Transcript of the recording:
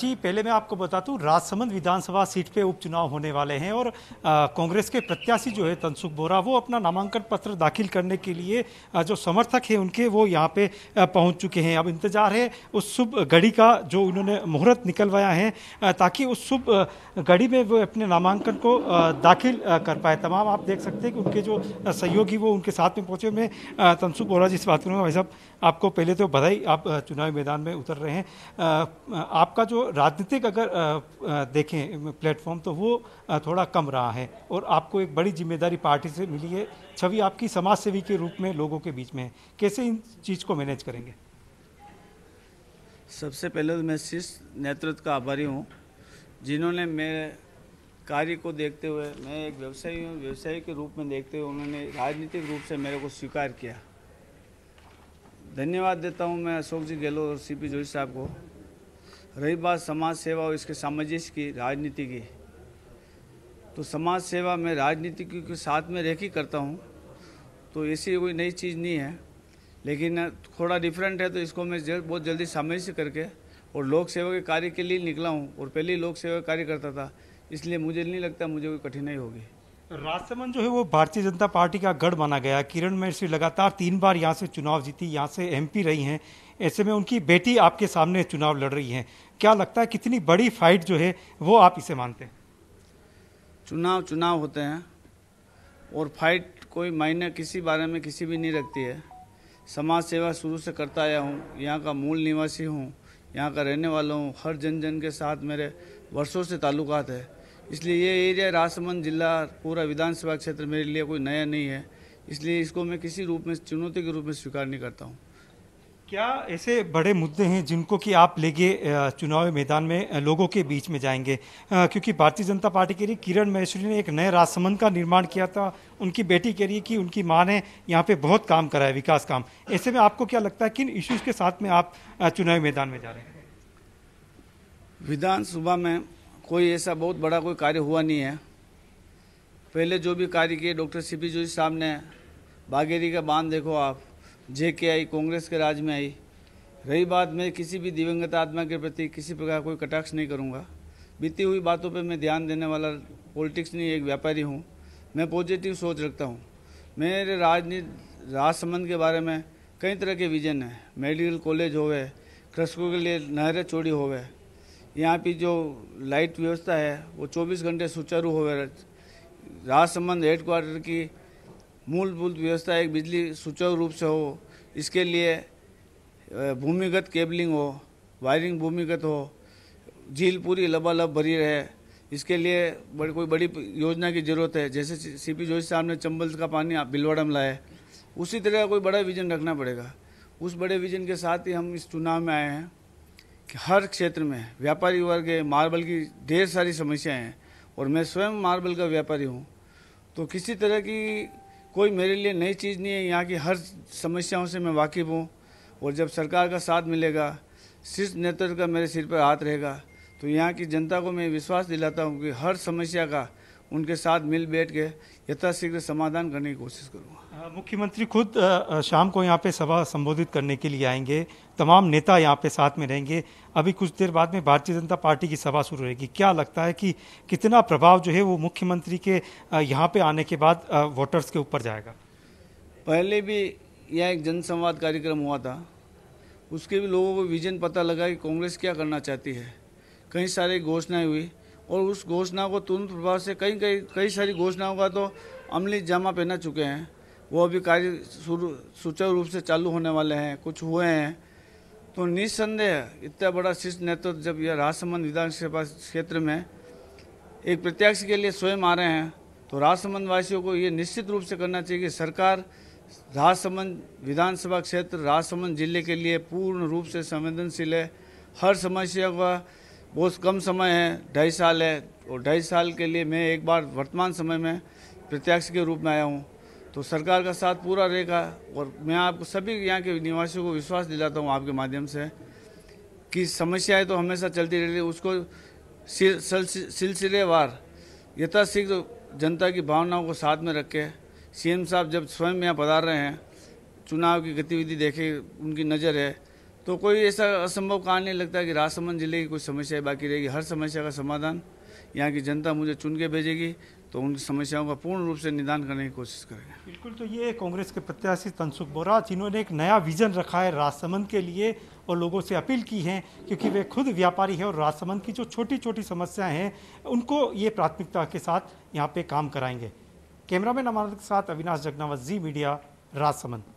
जी पहले मैं आपको बताता हूँ राजसमंद विधानसभा सीट पे उपचुनाव होने वाले हैं और कांग्रेस के प्रत्याशी जो है तनसुख बोरा वो अपना नामांकन पत्र दाखिल करने के लिए आ, जो समर्थक हैं उनके वो यहाँ पे पहुँच चुके हैं अब इंतजार है उस शुभ घड़ी का जो उन्होंने मुहूर्त निकलवाया है ताकि उस शुभ घड़ी में वो अपने नामांकन को दाखिल कर पाए तमाम आप देख सकते हैं कि उनके जो सहयोगी वो उनके साथ में पहुँचे मैं तनसुख बोरा जी से बात करूँगा भाई साहब आपको पहले तो बधाई आप चुनावी मैदान में उतर रहे हैं आपका जो राजनीतिक अगर देखें प्लेटफॉर्म तो वो थोड़ा कम रहा है और आपको एक बड़ी जिम्मेदारी पार्टी से मिली है छवि आपकी समाज सेवी के रूप में लोगों के बीच में है कैसे इन चीज़ को मैनेज करेंगे सबसे पहले तो मैं शीर्ष नेतृत्व का आभारी हूँ जिन्होंने मेरे कार्य को देखते हुए मैं एक व्यवसायी हूँ व्यवसायी के रूप में देखते हुए उन्होंने राजनीतिक रूप से मेरे को स्वीकार किया धन्यवाद देता हूँ मैं अशोक जी गहलोत और सी पी जोशी साहब को रही बात समाज सेवा और इसके सामंजस्य की राजनीति की तो समाज सेवा में राजनीति के साथ में रह करता हूँ तो ऐसी कोई नई चीज़ नहीं है लेकिन थोड़ा डिफरेंट है तो इसको मैं जल, बहुत जल्दी सामंजस्य करके और लोक सेवा के कार्य के लिए निकला हूँ और पहले ही लोक सेवा कार्य करता था इसलिए मुझे नहीं लगता मुझे कोई कठिनाई होगी राजसमंद जो है वो भारतीय जनता पार्टी का गढ़ माना गया किरण मेहर्षि लगातार तीन बार यहाँ से चुनाव जीती यहाँ से एमपी रही हैं ऐसे में उनकी बेटी आपके सामने चुनाव लड़ रही हैं क्या लगता है कितनी बड़ी फाइट जो है वो आप इसे मानते हैं चुनाव चुनाव होते हैं और फाइट कोई मायने किसी बारे में किसी भी नहीं रखती है समाज सेवा शुरू से करता आया हूँ यहाँ का मूल निवासी हूँ यहाँ का रहने वाला हूँ हर जन जन के साथ मेरे वर्षों से ताल्लुकात है इसलिए ये एरिया राजसमंद जिला पूरा विधानसभा क्षेत्र मेरे लिए कोई नया नहीं है इसलिए इसको मैं किसी रूप में चुनौती के रूप में स्वीकार नहीं करता हूँ क्या ऐसे बड़े मुद्दे हैं जिनको कि आप लेके चुनावी मैदान में लोगों के बीच में जाएंगे क्योंकि भारतीय जनता पार्टी के लिए किरण महेश्वरी ने एक नए राजसमंद का निर्माण किया था उनकी बेटी कह रही है कि उनकी माँ ने यहाँ पे बहुत काम करा है विकास काम ऐसे में आपको क्या लगता है किन इश्यूज के साथ में आप चुनावी मैदान में जा रहे हैं विधानसभा में कोई ऐसा बहुत बड़ा कोई कार्य हुआ नहीं है पहले जो भी कार्य किए डॉक्टर सी पी जोशी साहब ने बागेरी का बांध देखो आप जे के आई कांग्रेस के राज में आई रही बात मैं किसी भी दिवंगत आत्मा के प्रति किसी प्रकार कोई कटाक्ष नहीं करूँगा बीती हुई बातों पर मैं ध्यान देने वाला पॉलिटिक्स नहीं एक व्यापारी हूँ मैं पॉजिटिव सोच रखता हूँ मेरे राजनीति राजसंबंध के बारे में कई तरह के विजन हैं मेडिकल कॉलेज हो गए कृषकों के लिए नहरें हो गए यहाँ पर जो लाइट व्यवस्था है वो 24 घंटे सुचारू हो गए राजसंबंध हेडक्वार्टर की मूलभूत व्यवस्था एक बिजली सुचारू रूप से हो इसके लिए भूमिगत केबलिंग हो वायरिंग भूमिगत हो झील पूरी लबालब भरी रहे इसके लिए बड़ी कोई बड़ी योजना की जरूरत है जैसे सी पी जोशी साहब ने चंबल का पानी बिलवाड़ा में लाया उसी तरह कोई बड़ा विजन रखना पड़ेगा उस बड़े विजन के साथ ही हम इस चुनाव में आए हैं कि हर क्षेत्र में व्यापारी वर्ग है मार्बल की ढेर सारी समस्याएं हैं और मैं स्वयं मार्बल का व्यापारी हूँ तो किसी तरह की कोई मेरे लिए नई चीज़ नहीं है यहाँ की हर समस्याओं से मैं वाकिफ़ हूँ और जब सरकार का साथ मिलेगा शीर्ष नेतृत्व का मेरे सिर पर हाथ रहेगा तो यहाँ की जनता को मैं विश्वास दिलाता हूँ कि हर समस्या का उनके साथ मिल बैठ के यथाशीघ्र समाधान करने की कोशिश करूँगा मुख्यमंत्री खुद शाम को यहाँ पे सभा संबोधित करने के लिए आएंगे तमाम नेता यहाँ पे साथ में रहेंगे अभी कुछ देर बाद में भारतीय जनता पार्टी की सभा शुरू रहेगी क्या लगता है कि कितना प्रभाव जो है वो मुख्यमंत्री के यहाँ पे आने के बाद वोटर्स के ऊपर जाएगा पहले भी यह एक जनसंवाद कार्यक्रम हुआ था उसके भी लोगों को विजन पता लगा कि कांग्रेस क्या करना चाहती है कई सारी घोषणाएं हुई और उस घोषणा को तुरंत प्रभाव से कई कई कई सारी घोषणाओं का तो अमली जमा पहना चुके हैं वो अभी कार्य सुचारू रूप से चालू होने वाले हैं कुछ हुए हैं तो निस्संदेह इतना बड़ा शीर्ष नेतृत्व जब यह राजसमंद विधानसभा क्षेत्र में एक प्रत्यक्ष के लिए स्वयं आ रहे हैं तो राजसमंद वासियों को ये निश्चित रूप से करना चाहिए कि सरकार राजसमंद विधानसभा क्षेत्र राजसमंद जिले के लिए पूर्ण रूप से संवेदनशील है हर समस्या का बहुत कम समय है ढाई साल है और ढाई साल के लिए मैं एक बार वर्तमान समय में प्रत्यक्ष के रूप में आया हूँ तो सरकार का साथ पूरा रहेगा और मैं आपको सभी यहाँ के निवासियों को विश्वास दिलाता हूँ आपके माध्यम से कि समस्याएं तो हमेशा चलती रहती है उसको सिलसिलेवार यथाशीघ्र जनता की भावनाओं को साथ में रख के सीएम साहब जब स्वयं यहाँ पधार रहे हैं चुनाव की गतिविधि देखे उनकी नज़र है तो कोई ऐसा असंभव कारण नहीं लगता कि राजसमंद जिले की कोई समस्या बाकी रहेगी हर समस्या का समाधान यहाँ की जनता मुझे चुन के भेजेगी तो उनकी समस्याओं का पूर्ण रूप से निदान करने की कोशिश करेंगे बिल्कुल तो ये कांग्रेस के प्रत्याशी तनसुख बोरा जिन्होंने एक नया विजन रखा है राजसमंद के लिए और लोगों से अपील की है क्योंकि वे खुद व्यापारी हैं और राजसमंद की जो छोटी छोटी समस्याएं हैं उनको ये प्राथमिकता के साथ यहाँ पे काम कराएंगे कैमरामैन हमारे के साथ अविनाश जगनावत जी मीडिया राजसमंद